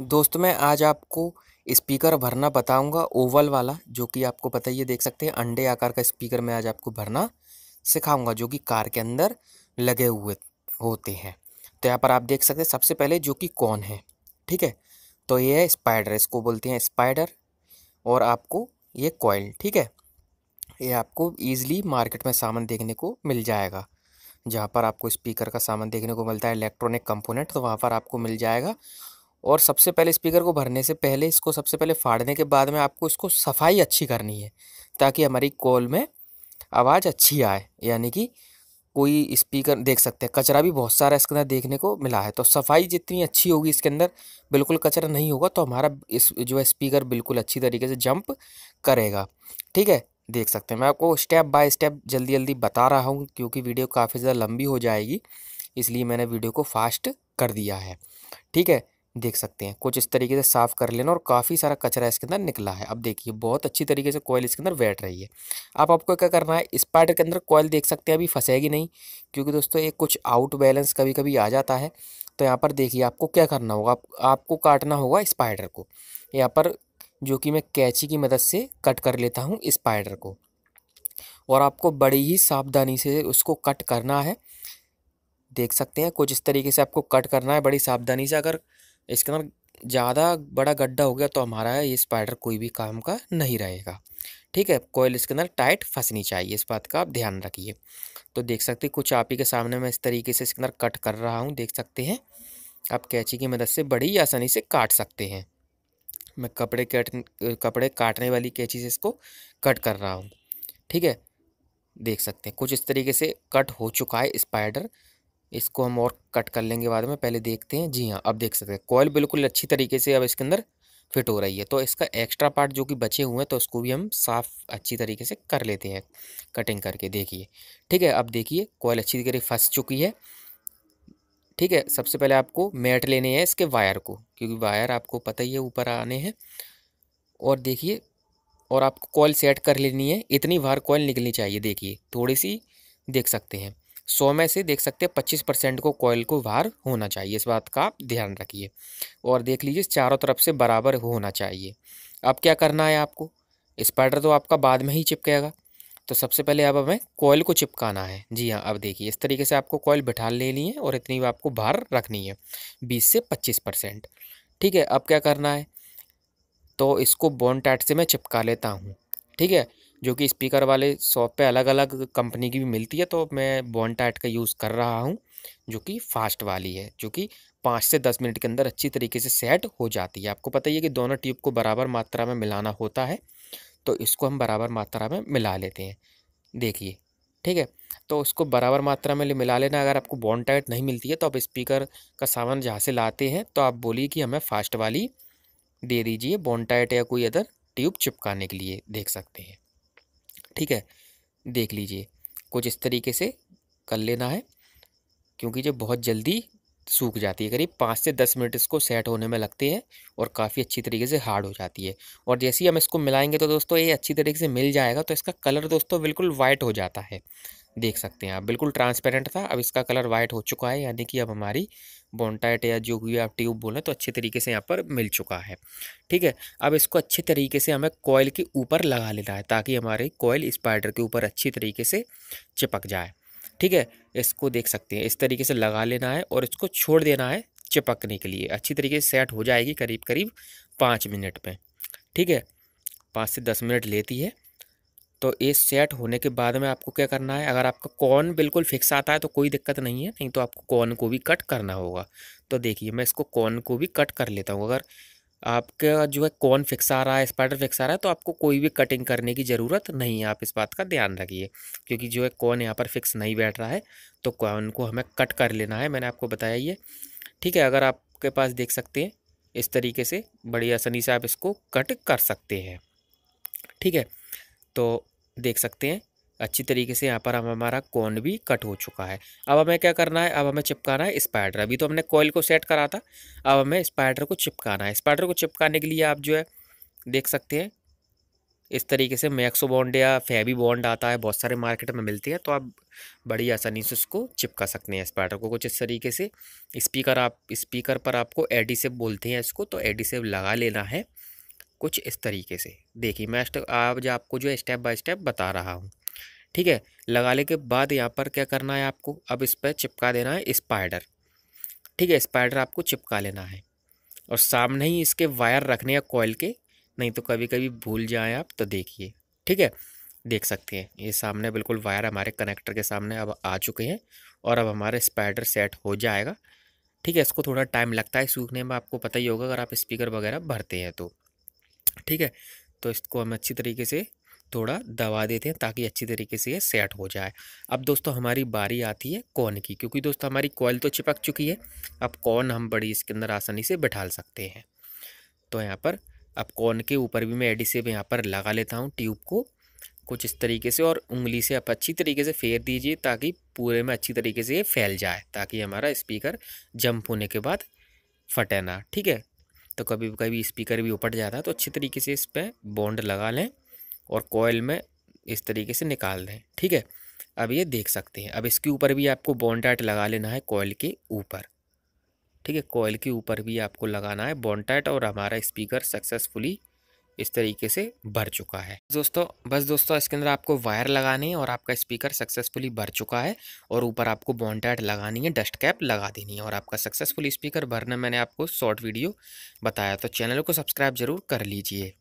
दोस्तों मैं आज आपको स्पीकर भरना बताऊंगा ओवल वाला जो कि आपको पता ही है देख सकते हैं अंडे आकार का स्पीकर मैं आज आपको भरना सिखाऊंगा जो कि कार के अंदर लगे हुए होते हैं तो यहाँ पर आप देख सकते हैं सबसे पहले जो कि कौन है ठीक है तो ये है स्पाइडर इसको बोलते हैं स्पाइडर और आपको ये कॉयल ठीक है ये आपको ईजिली मार्केट में सामान देखने को मिल जाएगा जहाँ पर आपको स्पीकर का सामान देखने को मिलता है इलेक्ट्रॉनिक कंपोनेंट तो वहाँ पर आपको मिल जाएगा और सबसे पहले स्पीकर को भरने से पहले इसको सबसे पहले फाड़ने के बाद में आपको इसको सफाई अच्छी करनी है ताकि हमारी कॉल में आवाज़ अच्छी आए यानी कि कोई स्पीकर देख सकते हैं कचरा भी बहुत सारा इसके अंदर देखने को मिला है तो सफाई जितनी अच्छी होगी इसके अंदर बिल्कुल कचरा नहीं होगा तो हमारा इस जो है स्पीकर बिल्कुल अच्छी तरीके से जंप करेगा ठीक है देख सकते हैं मैं आपको स्टेप बाय स्टेप जल्दी जल्दी बता रहा हूँ क्योंकि वीडियो काफ़ी ज़्यादा लंबी हो जाएगी इसलिए मैंने वीडियो को फास्ट कर दिया है ठीक है देख सकते हैं कुछ इस तरीके से साफ़ कर लेना और काफ़ी सारा कचरा इसके अंदर निकला है अब देखिए बहुत अच्छी तरीके से कोयल इसके अंदर बैठ रही है अब आपको क्या करना है इस पार्ट के अंदर कोयल देख सकते हैं अभी फंसेगी नहीं क्योंकि दोस्तों एक कुछ आउट बैलेंस कभी कभी आ जाता है तो यहाँ पर देखिए आपको क्या करना होगा आप, आपको काटना होगा स्पाइडर को यहाँ पर जो कि मैं कैची की मदद से कट कर लेता हूँ स्पाइडर को और आपको बड़ी ही सावधानी से उसको कट करना है देख सकते हैं कुछ इस तरीके से आपको कट करना है बड़ी सावधानी से अगर इसके अंदर ज़्यादा बड़ा गड्ढा हो गया तो हमारा ये स्पाइडर कोई भी काम का नहीं रहेगा ठीक है कोयल इसके अंदर टाइट फंसनी चाहिए इस बात का आप ध्यान रखिए तो देख सकते कुछ आप ही के सामने मैं इस तरीके से इसके अंदर कट कर रहा हूँ देख सकते हैं आप कैची की मदद से बड़ी आसानी से काट सकते हैं मैं कपड़े कट कपड़े काटने वाली कैची से इसको कट कर रहा हूँ ठीक है देख सकते हैं कुछ इस तरीके से कट हो चुका है स्पाइडर इसको हम और कट कर लेंगे बाद में पहले देखते हैं जी हाँ अब देख सकते हैं कॉयल बिल्कुल अच्छी तरीके से अब इसके अंदर फिट हो रही है तो इसका एक्स्ट्रा पार्ट जो कि बचे हुए हैं तो उसको भी हम साफ़ अच्छी तरीके से कर लेते हैं कटिंग करके देखिए ठीक है अब देखिए कॉयल अच्छी तरीके से फंस चुकी है ठीक है सबसे पहले आपको मैट लेने हैं इसके वायर को क्योंकि वायर आपको पता ही है ऊपर आने हैं और देखिए और आपको कॉयल सेट कर लेनी है इतनी बार कॉयल निकलनी चाहिए देखिए थोड़ी सी देख सकते हैं सौ में से देख सकते हैं पच्चीस परसेंट को कोयल को भार होना चाहिए इस बात का आप ध्यान रखिए और देख लीजिए चारों तरफ से बराबर होना चाहिए अब क्या करना है आपको स्पाइडर तो आपका बाद में ही चिपकेगा तो सबसे पहले अब हमें कोयल को चिपकाना है जी हाँ अब देखिए इस तरीके से आपको कोयल बिठा लेनी है और इतनी आपको भार रखनी है बीस से पच्चीस परसेंट ठीक है अब क्या करना है तो इसको बोन टाइट से मैं चिपका लेता हूँ ठीक है जो कि स्पीकर वाले शॉप पे अलग अलग कंपनी की भी मिलती है तो मैं बॉन्टाइट का यूज़ कर रहा हूँ जो कि फास्ट वाली है जो कि पाँच से दस मिनट के अंदर अच्छी तरीके से सेट हो जाती है आपको पता ही है कि दोनों ट्यूब को बराबर मात्रा में मिलाना होता है तो इसको हम बराबर मात्रा में मिला लेते हैं देखिए ठीक है तो उसको बराबर मात्रा में मिला लेना अगर आपको बॉन्टाइट टाइट नहीं मिलती है तो आप स्पीकर का सामान जहाँ से लाते हैं तो आप बोलिए कि हमें फास्ट वाली दे दीजिए बॉन्टाइट टाइट या कोई अदर ट्यूब चिपकाने के लिए देख सकते हैं ठीक है देख लीजिए कुछ इस तरीके से कर लेना है क्योंकि जब बहुत जल्दी सूख जाती है करीब पाँच से दस मिनट इसको सेट होने में लगते हैं और काफ़ी अच्छी तरीके से हार्ड हो जाती है और जैसे ही हम इसको मिलाएंगे तो दोस्तों ये अच्छी तरीके से मिल जाएगा तो इसका कलर दोस्तों बिल्कुल वाइट हो जाता है देख सकते हैं आप बिल्कुल ट्रांसपेरेंट था अब इसका कलर वाइट हो चुका है यानी कि अब हमारी बॉन्टाइट या जो भी आप ट्यूब बोलें तो अच्छे तरीके से यहाँ पर मिल चुका है ठीक है अब इसको अच्छे तरीके से हमें कॉयल के ऊपर लगा लेना है ताकि हमारी कॉयल स्पाइडर के ऊपर अच्छी तरीके से चिपक जाए ठीक है इसको देख सकते हैं इस तरीके से लगा लेना है और इसको छोड़ देना है चिपकने के लिए अच्छी तरीके से सेट हो जाएगी करीब करीब पाँच मिनट में ठीक है पाँच से दस मिनट लेती है तो ये सेट होने के बाद में आपको क्या करना है अगर आपका कॉर्न बिल्कुल फिक्स आता है तो कोई दिक्कत नहीं है नहीं तो आपको कॉर्न को भी कट करना होगा तो देखिए मैं इसको कॉर्न को भी कट कर लेता हूँ अगर आपका जो है कॉर्न फिक्स आ रहा है स्पाइडर फिक्स आ रहा है तो आपको कोई भी कटिंग करने की ज़रूरत नहीं है आप इस बात का ध्यान रखिए क्योंकि जो है कॉर्न यहाँ पर फिक्स नहीं बैठ रहा है तो कॉर्न को हमें कट कर लेना है मैंने आपको बताया ये ठीक है अगर आपके पास देख सकते हैं इस तरीके से बड़ी आसानी से आप इसको कट कर सकते हैं ठीक है तो देख सकते हैं अच्छी तरीके से यहाँ पर हम हमारा कोन भी कट हो चुका है अब हमें क्या करना है अब हमें चिपकाना है स्पाइडर अभी तो हमने कोयल को सेट करा था अब हमें स्पाइडर को चिपकाना है स्पाइडर को चिपकाने के लिए आप जो है देख सकते हैं इस तरीके से मैक्सो बॉन्ड या फैबी बॉन्ड आता है बहुत सारे मार्केट में मिलते हैं तो आप बड़ी आसानी से उसको चिपका सकते हैं स्पाइडर को कुछ इस तरीके से स्पीकर आप स्पीकर पर आपको एडिसिव बोलते हैं इसको तो एडिसिव लगा लेना है कुछ इस तरीके से देखिए मैं जो आपको जो स्टेप बाय स्टेप बता रहा हूँ ठीक है लगाने के बाद यहाँ पर क्या करना है आपको अब इस पर चिपका देना है स्पाइडर ठीक है स्पाइडर आपको चिपका लेना है और सामने ही इसके वायर रखने या कॉयल के नहीं तो कभी कभी भूल जाएं आप तो देखिए ठीक है देख सकते हैं ये सामने बिल्कुल वायर हमारे कनेक्टर के सामने अब आ चुके हैं और अब हमारा स्पाइडर सेट हो जाएगा ठीक है इसको थोड़ा टाइम लगता है सूखने में आपको पता ही होगा अगर आप स्पीकर वगैरह भरते हैं तो ठीक है तो इसको हम अच्छी तरीके से थोड़ा दबा देते हैं ताकि अच्छी तरीके से ये सेट हो जाए अब दोस्तों हमारी बारी आती है कॉर्न की क्योंकि दोस्तों हमारी कॉयल तो चिपक चुकी है अब कॉर्न हम बड़ी इसके अंदर आसानी से बैठा सकते हैं तो यहाँ पर अब कॉन के ऊपर भी मैं एडिसिव यहाँ पर लगा लेता हूँ ट्यूब को कुछ इस तरीके से और उंगली से आप अच्छी तरीके से फेर दीजिए ताकि पूरे में अच्छी तरीके से ये फैल जाए ताकि हमारा स्पीकर जंप होने के बाद फटे ना ठीक है तो कभी कभी स्पीकर भी उपट जाता है तो अच्छे तरीके से इस पर बॉन्ड लगा लें और कोयल में इस तरीके से निकाल दें ठीक है अब ये देख सकते हैं अब इसके ऊपर भी आपको बॉन्डाइट लगा लेना है कोयल के ऊपर ठीक है कोयल के ऊपर भी आपको लगाना है बॉन्डाइट और हमारा स्पीकर सक्सेसफुली इस तरीके से भर चुका है दोस्तों बस दोस्तों इसके अंदर आपको वायर लगाने है और आपका स्पीकर सक्सेसफुली भर चुका है और ऊपर आपको बॉन्टैट लगानी है डस्ट कैप लगा देनी है और आपका सक्सेसफुल स्पीकर भरना मैंने आपको शॉर्ट वीडियो बताया तो चैनल को सब्सक्राइब जरूर कर लीजिए